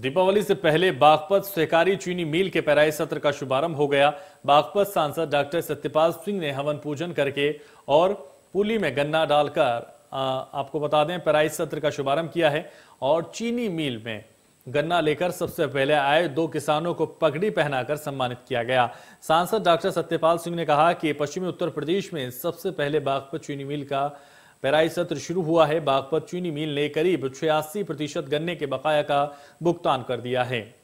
दीपावली से पहले बागपत सहकारी चीनी मिल के पेराई सत्र का शुभारंभ हो गया बागपत सांसद डॉक्टर सत्यपाल सिंह ने हवन पूजन करके और पुली में गन्ना डालकर आपको बता दें पेराई सत्र का शुभारंभ किया है और चीनी मिल में गन्ना लेकर सबसे पहले आए दो किसानों को पगड़ी पहनाकर सम्मानित किया गया सांसद डॉक्टर सत्यपाल सिंह ने कहा कि पश्चिमी उत्तर प्रदेश में सबसे पहले बागपत चीनी मिल का पेराई सत्र शुरू हुआ है बागपत चीनी मिल ने करीब छियासी प्रतिशत गन्ने के बकाया का भुगतान कर दिया है